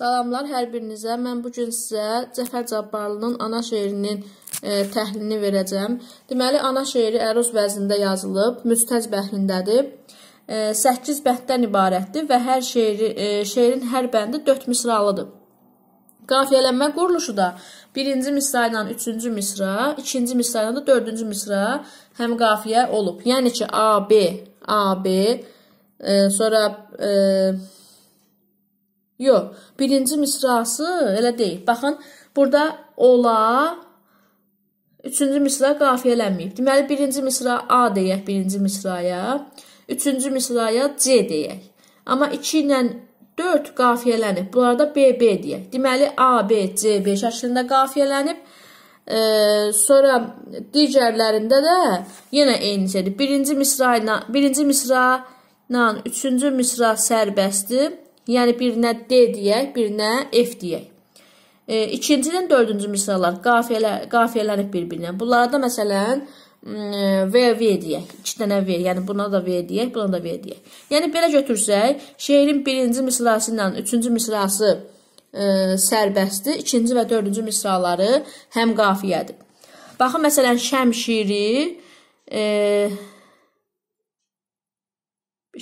Salamlar hər birinizə. Mən bu gün sizə Cəfər Cabbarlının ana şeirinin e, təhlilini verəcəm. Deməli, ana şeiri əruz vəznində yazılıb, müstəz bəhrindədir. E, 8 bənddən ibarətdir və hər şeiri, e, şeirin hər bəndi 4 misralıdır. Qafiyələnmə quruluşu da 1-ci misra ilə 3-cü misra, 2-ci misra ilə də 4-cü misra həm qafiyə olub. Yəni ki, A B A B e, sonra e, Yox, birinci misrası elə deyil. Baxın, burada ola, üçüncü misra qafiyələnməyib. Deməli, birinci misra A deyək birinci misraya, üçüncü misraya C deyək. Amma 2 ilə 4 qafiyələnib. Bunlarda BB deyək. Deməli, AB, CB şəklində qafiyələnib. E, sonra digərlərində də yenə eyni şeydir. Birinci misra ilə birinci misra ilə üçüncü misra sərbəstdir. Yəni birinə D deyək, birinə F deyək. E, ikincidən dördüncü misallar qafiyələr, qafiyələnib bir-birinə. Bunlara da məsələn V, V deyək. İki dənə V, yəni buna da V deyək, buna da V deyək. Yəni belə götürsək, şeirin birinci mislası ilə üçüncü mislası e, sərbəstdir. İkinci və dördüncü misraları həm qafiyədir. Baxın, məsələn, şəmşiri, e,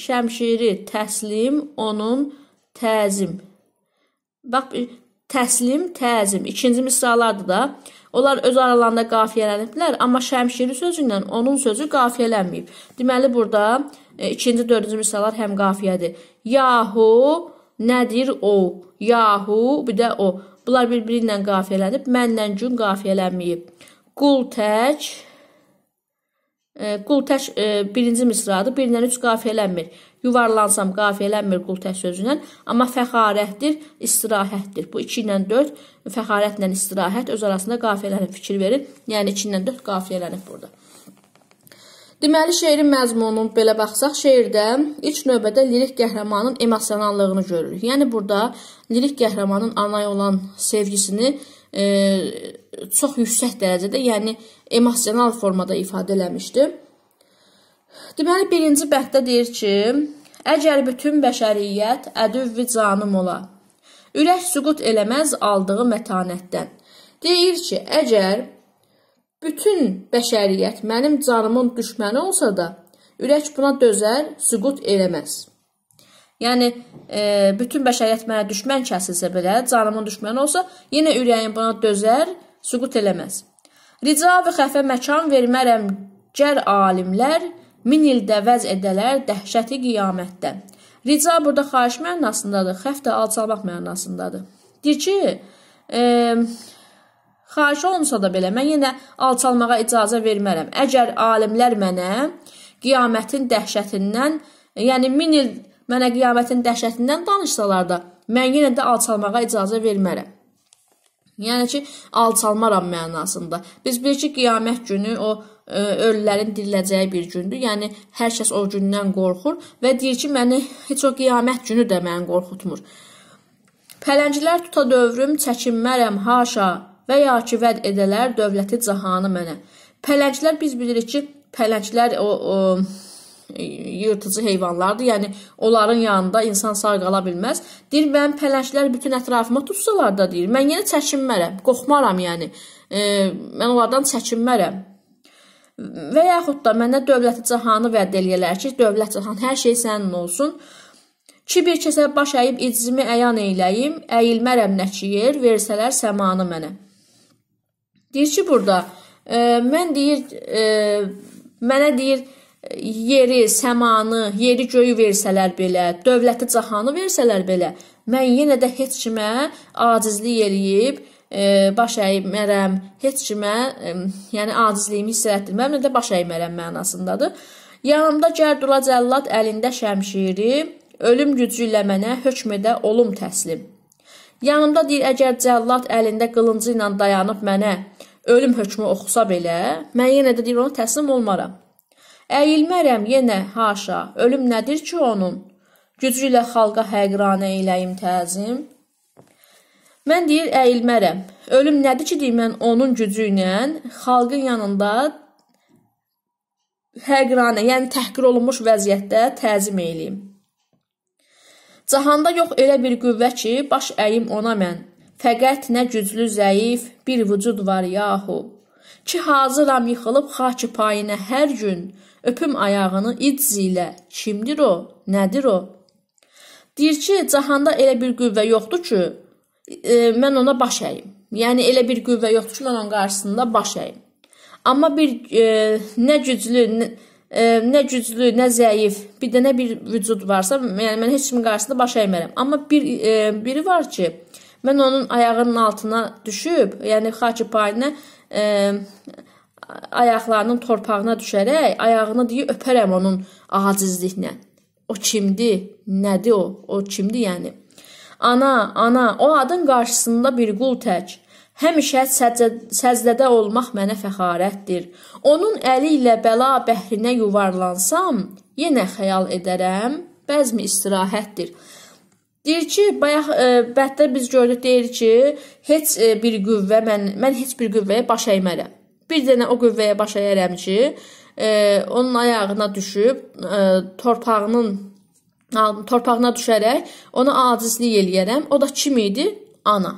şəmşiri təslim onun təzim. Bax, təslim, təzim. İkinci misralardır da. Onlar öz aralarında qafiyələniblər, amma Şəmşiri sözündən onun sözü qafiyələnməyib. Deməli, burada e, ikinci, dördüncü misralar həm qafiyədir. Yahu, nədir o? Yahu, bir də o. Bunlar bir-biri ilə qafiyələnib, mənlə gün qafiyələnməyib. Qul tək, e, qul tək e, birinci misradır, birindən üç qafiyələnmir. Yuvarlansam qafiyələnmir qul tək sözünən, amma fəxarətdir, istirahətdir. Bu 2 ilə 4 fəxarətlə istirahət öz arasında qafiyələnib fikir verin. Yəni 2 ilə 4 qafiyələnib burada. Deməli, şeirin məzmununu belə baxsaq, şeirdə ilk növbədə lirik qəhrəmanın emosionallığını görürük. Yəni, burada lirik qəhrəmanın anaya olan sevgisini e, çox yüksək dərəcədə, yəni emosional formada ifadə eləmişdir. Deməli, birinci bənddə deyir ki, əgər bütün bəşəriyyət ədüvvi canım ola, ürək süqut eləməz aldığı mətanətdən. Deyir ki, əgər bütün bəşəriyyət mənim canımın düşməni olsa da, ürək buna dözər, süqut eləməz. Yəni, e, bütün bəşəriyyət mənə düşmən kəsilsə belə, canımın düşməni olsa, yenə ürəyim buna dözər, süqut eləməz. Rica və xəfə məkan vermərəm gər alimlər, min ildə vəz edələr dəhşəti qiyamətdə. Rica burada xahiş mənasındadır, xəf də alçalmaq mənasındadır. Deyir ki, e, xahiş olunsa da belə mən yenə alçalmağa icazə vermərəm. Əgər alimlər mənə qiyamətin dəhşətindən, yəni min il mənə qiyamətin dəhşətindən danışsalar da, mən yenə də alçalmağa icazə vermərəm. Yəni ki, alçalmaram mənasında. Biz bilirik ki, qiyamət günü o ölülərin diriləcəyi bir gündür. Yəni hər kəs o gündən qorxur və deyir ki, məni heç o qiyamət günü də məni qorxutmur. Pələnclər tuta dövrüm, çəkinmərəm haşa və ya ki vəd edələr dövləti cahanı mənə. Pələnclər biz bilirik ki, pələnclər o, o yırtıcı heyvanlardır. Yəni onların yanında insan sağ qala bilməz. Deyir mən pələnclər bütün ətrafıma tutsalar da deyir, mən yenə çəkinmərəm, qorxmaram yəni. E, mən onlardan çəkinmərəm. Və yaxud da mənə dövləti cahanı vəd eləyirlər ki, dövlət cahan hər şey sənin olsun. Ki bir kəsə baş əyib icimi əyan eyləyim, əyilmərəm nəçiyir, versələr səmanı mənə. Deyir ki, burada e, mən deyir, e, mənə deyir yeri, səmanı, yeri göyü versələr belə, dövləti cahanı versələr belə, mən yenə də heç kimə acizlik eləyib, baş əymərəm, heç kimə, yəni acizliyimi hiss etdirmərəm, nə də baş əymərəm mənasındadır. Yanımda Gərdula Cəllad əlində şəmşiri, ölüm gücü ilə mənə hökm edə olum təslim. Yanımda deyir, əgər Cəllad əlində qılıncı ilə dayanıb mənə ölüm hökmü oxusa belə, mən yenə də deyir ona təslim olmaram. Əyilmərəm yenə haşa, ölüm nədir ki onun? Gücü ilə xalqa həqranə eləyim təzim. Mən deyir əyilmərəm. Ölüm nədir ki, deyir mən onun gücü ilə xalqın yanında həqranə, yəni təhqir olunmuş vəziyyətdə təzim eləyim. Cahanda yox elə bir qüvvə ki, baş əyim ona mən. Fəqət nə güclü, zəif bir vücud var yahu. Ki hazıram yıxılıb xaki payinə hər gün, öpüm ayağını icz ilə. Kimdir o? Nədir o? Deyir ki, cahanda elə bir qüvvə yoxdur ki, e, mən ona baş əyim. Yəni elə bir qüvvə yoxdur ki, mən onun qarşısında baş əyim. Amma bir e, nə güclü, nə, e, nə güclü, nə zəif, bir də nə bir vücud varsa, yəni mən heç kimin qarşısında baş əymərəm. Amma bir e, biri var ki, mən onun ayağının altına düşüb, yəni xaki payına e, ayaqlarının torpağına düşərək ayağını deyə öpərəm onun ağacizliklə. O kimdi? Nədir o? O kimdi yəni? Ana, ana, o adın qarşısında bir qul tək. Həmişə səcdədə olmaq mənə fəxarətdir. Onun əli ilə bəla bəhrinə yuvarlansam, yenə xəyal edərəm, bəzmi istirahətdir. Deyir ki, bayaq e, bətdə biz gördük deyir ki, heç e, bir qüvvə mən mən heç bir qüvvəyə baş əymərəm. Bir dənə o qüvvəyə baş əyərəm ki, e, onun ayağına düşüb e, torpağının torpağına düşərək ona acizlik eləyərəm. O da kim idi? Ana.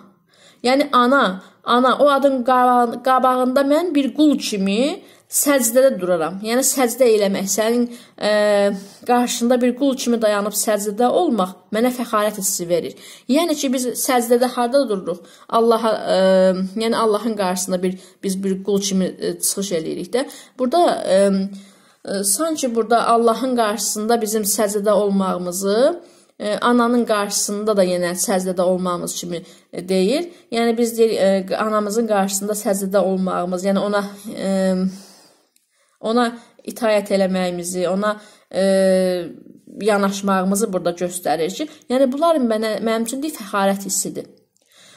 Yəni ana, ana o adın qabağında mən bir qul kimi səcdədə duraram. Yəni səcdə eləmək, sənin ə, e, qarşında bir qul kimi dayanıb səcdədə olmaq mənə fəxarət hissi verir. Yəni ki biz səcdədə harda dururuq? Allaha, ə, e, yəni Allahın qarşısında bir biz bir qul kimi ə, e, çıxış eləyirik də. Burada ə, sanki burada Allahın qarşısında bizim səcdədə olmağımızı, e, ananın qarşısında da yenə səcdədə olmağımız kimi e, deyir. Yəni biz deyir e, anamızın qarşısında səcdədə olmağımız, yəni ona ona itayət eləməyimizi, ona yanaşmağımızı burada göstərir ki, yəni bunlar mənə mənim üçün deyil fəxarət hissidir.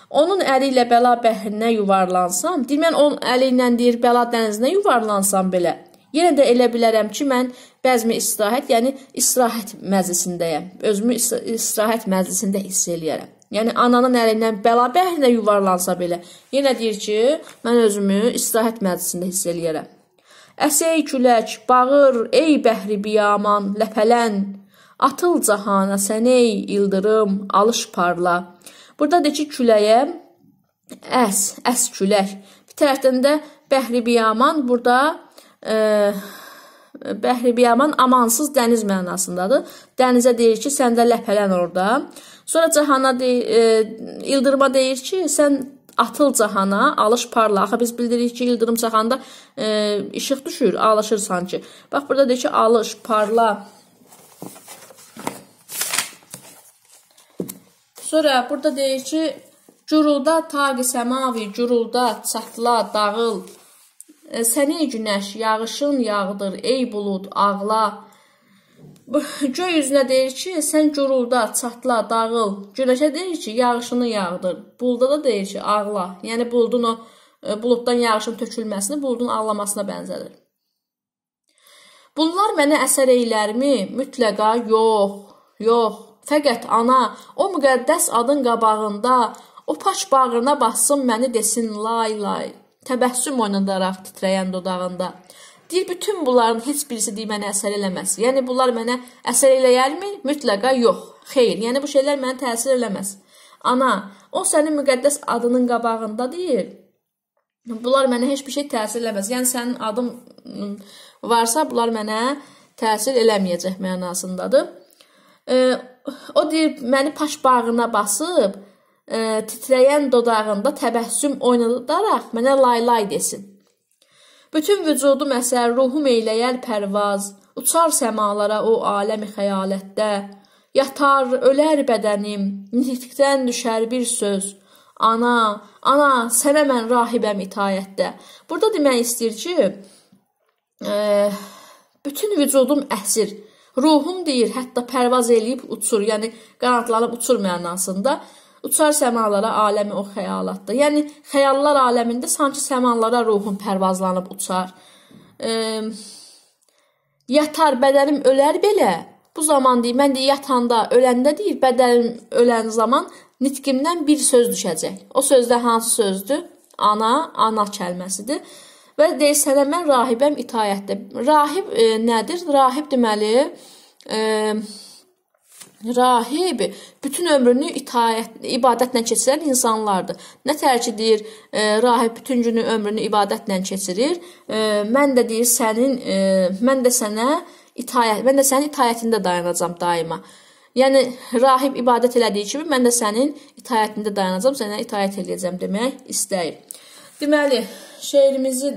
Onun əli ilə bəla bəhrinə yuvarlansam, deyir mən onun əli ilə deyir bəla dənizinə yuvarlansam belə Yenə də elə bilərəm ki, mən bəzmi istirahət, yəni istirahət məclisindəyəm. Özümü istirahət məclisində hiss eləyərəm. Yəni ananın əlindən bəla bəhrinə yuvarlansa belə, yenə deyir ki, mən özümü istirahət məclisində hiss eləyərəm. Əsey külək, bağır, ey bəhri biyaman, ləpələn, atıl cahana sən ey ildırım, alış parla. Burada deyir ki, küləyə əs, əs külək. Bir tərəfdən də bəhri biyaman burada Bəhribiyaman amansız dəniz mənasındadır. Dənizə deyir ki, sən də ləpələn orada. Sonra cahana deyir, e, ildırıma deyir ki, sən atıl cahana, alış parla. Axı biz bilirik ki, ildırım çaxanda e, işıq düşür, alışır sanki. Bax burada deyir ki, alış, parla. Sonra burada deyir ki, gürulda taqi səmavi, gürulda, çatla, dağıl. Səni ey günəş, yağışın yağdır, ey bulud, ağla. Göy üzünə deyir ki, sən gurulda, çatla, dağıl. Günəşə deyir ki, yağışını yağdır. Buluda da deyir ki, ağla. Yəni buludun o buluddan yağışın tökülməsini buludun ağlamasına bənzədir. Bunlar mənə əsər eylərmi? Mütləqa yox. Yox. Fəqət ana, o müqəddəs adın qabağında o paç bağrına bassın məni desin lay lay. Təbəssüm oynadaraq titrəyən dodağında. Deyir, bütün bunların heç birisi deyir mənə əsər eləməz. Yəni bunlar mənə əsər eləyərmi? Mütləqa yox. Xeyr, yəni bu şeylər mənə təsir eləməz. Ana, o sənin müqəddəs adının qabağında deyir. Bunlar mənə heç bir şey təsir eləməz. Yəni sənin adın varsa, bunlar mənə təsir eləməyəcək mənasındadır. E, o deyir, məni paş bağrına basıb ə, e, titrəyən dodağında təbəssüm oynadaraq mənə laylay desin. Bütün vücudum əsər, ruhum eyləyər pərvaz, uçar səmalara o aləmi xəyalətdə, yatar, ölər bədənim, nitqdən düşər bir söz. Ana, ana, sənə mən rahibəm itayətdə. Burada demək istəyir ki, ə, e, bütün vücudum əsir, ruhum deyir, hətta pərvaz eləyib uçur, yəni qanadlanıb uçur mənasında. Uçar səmalara aləmi o xəyalatda. Yəni xəyallar aləmində sanki səmalara ruhum pərvazlanıb uçar. E, yatar bədənim ölər belə. Bu zaman deyir, mən deyir yatanda, öləndə deyir, bədənim ölən zaman nitqimdən bir söz düşəcək. O sözdə hansı sözdür? Ana, ana kəlməsidir. Və deyir sənə mən rahibəm itayətdə. Rahib e, nədir? Rahib deməli, e, Rahib bütün ömrünü itaət, ibadətlə keçirən insanlardır. Nə tər ki deyir, e, rahib bütün günü ömrünü ibadətlə keçirir. E, mən də deyir sənin e, mən də sənə itaət, mən də sənin itaətində dayanacağam daima. Yəni rahib ibadət elədiyi kimi mən də sənin itaətində dayanacağam, sənə itaət edəcəm demək istəyir. Deməli, şeirimizi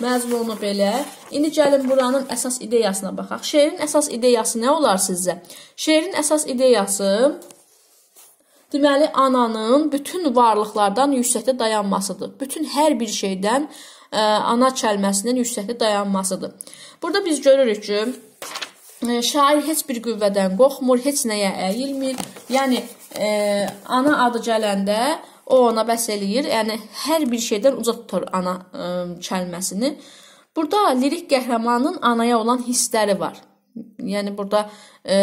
məzmunu belə. İndi gəlin buranın əsas ideyasına baxaq. Şeirin əsas ideyası nə olar sizcə? Şeirin əsas ideyası deməli ananın bütün varlıqlardan yüksəkdə dayanmasıdır. Bütün hər bir şeydən ə, e, ana kəlməsinin yüksəkdə dayanmasıdır. Burada biz görürük ki, e, şair heç bir qüvvədən qorxmur, heç nəyə əyilmir. Yəni ə, e, ana adı gələndə o ona bəs eləyir. Yəni hər bir şeydən uzaq tutur ana ə, e, kəlməsini. Burada lirik qəhrəmanın anaya olan hissləri var. Yəni burada e,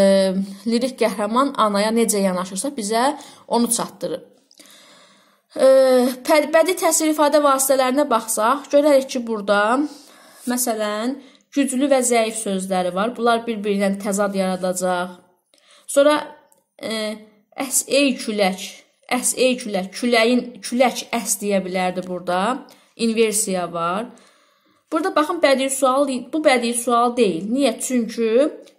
lirik qəhrəman anaya necə yanaşırsa bizə onu çatdırır. E, bədii təsir ifadə vasitələrinə baxsaq, görərik ki, burada məsələn güclü və zəif sözləri var. Bunlar bir-birindən təzad yaradacaq. Sonra e, əs ey külək SE külək, küləyin külək S deyə bilərdi burada. İnversiya var. Burada baxın bədii sual bu bədii sual deyil. Niyə? Çünki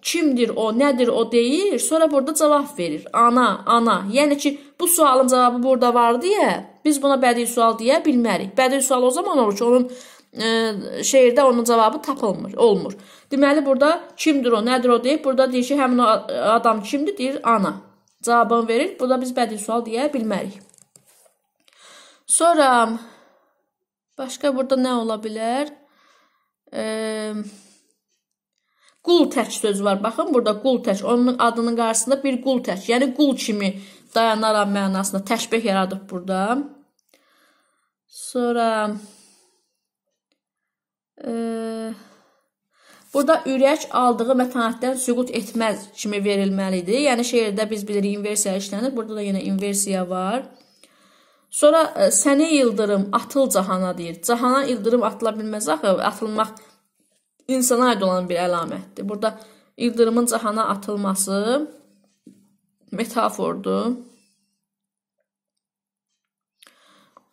kimdir o, nədir o deyir, sonra burada cavab verir. Ana, ana. Yəni ki, bu sualın cavabı burada var deyə biz buna bədii sual deyə bilmərik. Bədii sual o zaman olur ki, onun ə, e, şeirdə onun cavabı tapılmır, olmur. Deməli burada kimdir o, nədir o deyib, burada deyir ki, həmin o adam kimdir? Deyir ana cavabını verir. Burada biz bədii sual deyə bilmərik. Sonra başqa burada nə ola bilər? E, qul tək sözü var. Baxın, burada qul tək. Onun adının qarşısında bir qul tək. Yəni qul kimi dayanaraq mənasında təşbih yaradıb burada. Sonra eee Burada ürək aldığı mətanətdən süqut etməz kimi verilməlidir. Yəni şeirdə biz bilirik inversiya işlənir. Burada da yenə inversiya var. Sonra e, səni ildırım atıl cahana deyir. Cahana ildırım atıla bilməz axı, atılmaq insana aid olan bir əlamətdir. Burada ildırımın cahana atılması metafordur.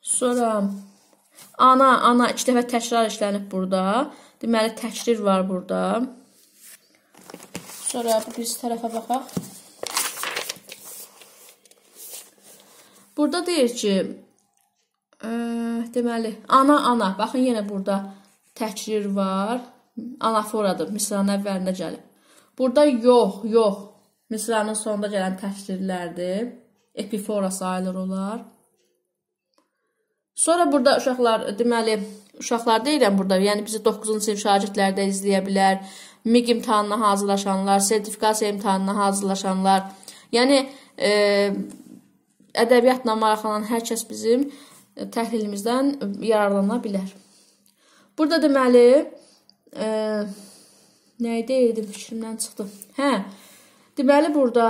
Sonra Ana, ana iki dəfə təkrar işlənib burada. Deməli təkrir var burada. Sonra bu biz tərəfə baxaq. Burada deyir ki, ə, deməli ana, ana. Baxın yenə burada təkrir var. Anaforadır. Misranın əvvəlində gəlib. Burada yox, yox. Misranın sonunda gələn təkrirlərdir. Epifora sayılır onlar. Sonra burada uşaqlar, deməli, uşaqlar deyirəm burada, yəni bizi 9-cu sinif şagirdləri də izləyə bilər. MİQ imtahanına hazırlaşanlar, sertifikasiya imtahanına hazırlaşanlar. Yəni e, ədəbiyyatla maraqlanan hər kəs bizim e, təhlilimizdən yararlana bilər. Burada deməli, e, nə idi, fikrimdən çıxdı. Hə. Deməli burada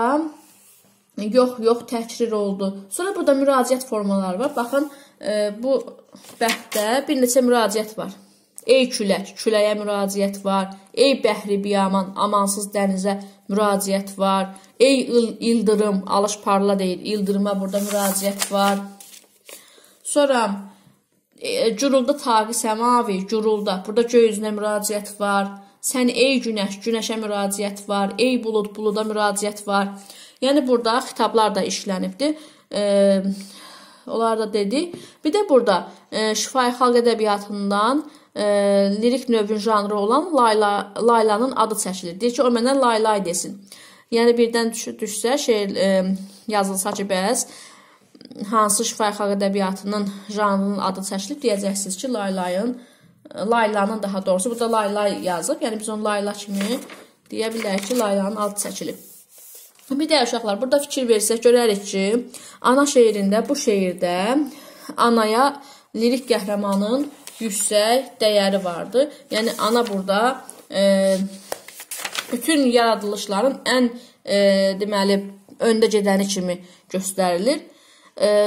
e, yox, yox təkrir oldu. Sonra burada müraciət formaları var. Baxın, e, bu bəxtdə bir neçə müraciət var. Ey külək, küləyə müraciət var. Ey bəhri biyaman, amansız dənizə müraciət var. Ey ildırım, alış parla deyir. İldırıma burada müraciət var. Sonra e, cürulda taqi səmavi, cürulda. Burada göy üzünə müraciət var. Sən ey günəş, günəşə müraciət var. Ey bulud, buluda müraciət var. Yəni burada xitablar da işlənibdir. Eee Onlar da dedik. Bir də burada e, şifahi xalq ədəbiyyatından e, lirik növün janrı olan Layla, Laylanın adı çəkilir. Deyir ki, o mənə Laylay desin. Yəni birdən düş düşsə, şeir e, yazılsa ki, bəs hansı şifahi xalq ədəbiyyatının janrının adı çəkilib deyəcəksiniz ki, Laylayın e, Laylanın daha doğrusu burada Laylay yazıb. Yəni biz onu Layla kimi deyə bilərik ki, Laylanın adı çəkilib. Bir də uşaqlar, burada fikir versək görərik ki, ana şeirində, bu şeirdə anaya lirik qəhrəmanın yüksək dəyəri vardır. Yəni ana burada e, bütün yaradılışların ən e, deməli öndə gedəni kimi göstərilir.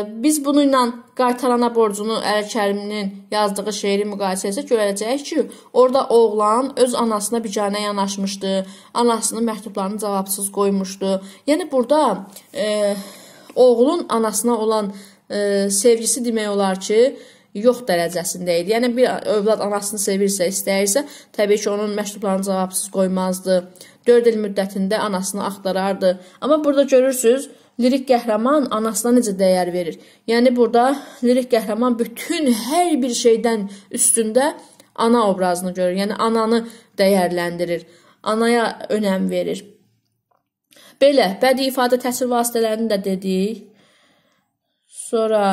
Biz bununla Qaytarana borcunu Əli yazdığı şeiri müqayisə etsək görəcəyik ki, orada oğlan öz anasına bicanə yanaşmışdı, anasının məktublarını cavabsız qoymuşdu. Yəni burada e, oğlun anasına olan e, sevgisi demək olar ki, yox dərəcəsində idi. Yəni bir övlad anasını sevirsə, istəyirsə, təbii ki, onun məktublarını cavabsız qoymazdı. 4 il müddətində anasını axtarardı. Amma burada görürsüz, lirik qəhrəman anasına necə dəyər verir. Yəni burada lirik qəhrəman bütün hər bir şeydən üstündə ana obrazını görür. Yəni ananı dəyərləndirir, anaya önəm verir. Belə bədii ifadə təsir vasitələrini də dedik. Sonra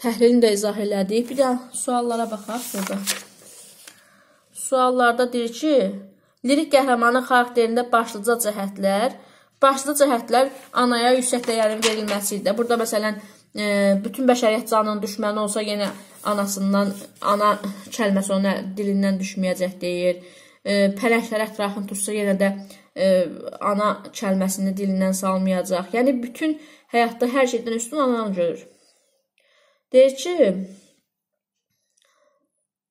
təhlilini də izah elədik. Bir də suallara baxaq burada. Suallarda deyir ki, lirik qəhrəmanın xarakterində başlıca cəhətlər Başlı cəhətlər anaya yüksək dəyərin verilməsidir. Burada məsələn, e, bütün bəşəriyyət canının düşməni olsa yenə anasından, ana kəlməsi ona dilindən düşməyəcək deyir. E, pələnglər ətrafını tutsa yenə də e, ana kəlməsini dilindən salmayacaq. Yəni, bütün həyatda hər şeydən üstün ananı görür. Deyir ki,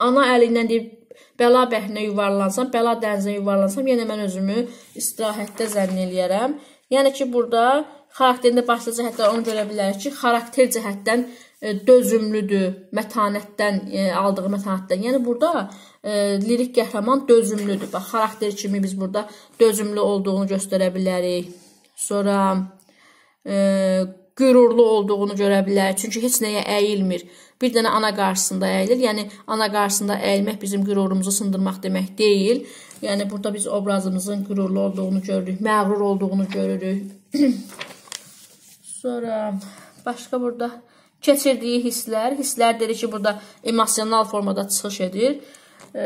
ana əli ilə deyib, Bəla bəhrinə yuvarlansam, bəla dənizinə yuvarlansam, yenə mən özümü istirahətdə zənn eləyərəm. Yəni ki, burada xarakterində başlıca cəhətlər onu görə bilərik ki, xarakter cəhətdən e, dözümlüdür, mətanətdən e, aldığı mətanətdən. Yəni burada e, lirik qəhrəman dözümlüdür. Bax, xarakter kimi biz burada dözümlü olduğunu göstərə bilərik. Sonra e, qürurlu olduğunu görə bilər. Çünki heç nəyə əyilmir. Bir dənə ana qarşısında əyilir. Yəni ana qarşısında əyilmək bizim qürurumuzu sındırmaq demək deyil. Yəni burada biz obrazımızın qürurlu olduğunu görürük, məğrur olduğunu görürük. Sonra başqa burada keçirdiyi hisslər, hisslər deyirik ki, burada emosional formada çıxış edir. E,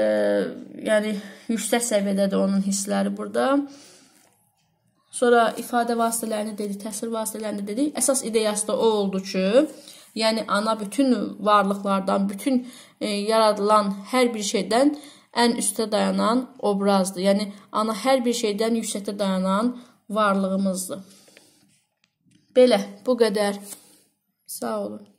yəni yüksək səviyyədə də onun hissləri burada. Sonra ifadə vasitələrini dedik, təsir vasitələrini dedik. Əsas ideyası da o oldu ki, yəni ana bütün varlıqlardan, bütün e, yaradılan hər bir şeydən ən üstə dayanan obrazdır. Yəni ana hər bir şeydən yüksəkdə dayanan varlığımızdır. Belə, bu qədər. Sağ olun.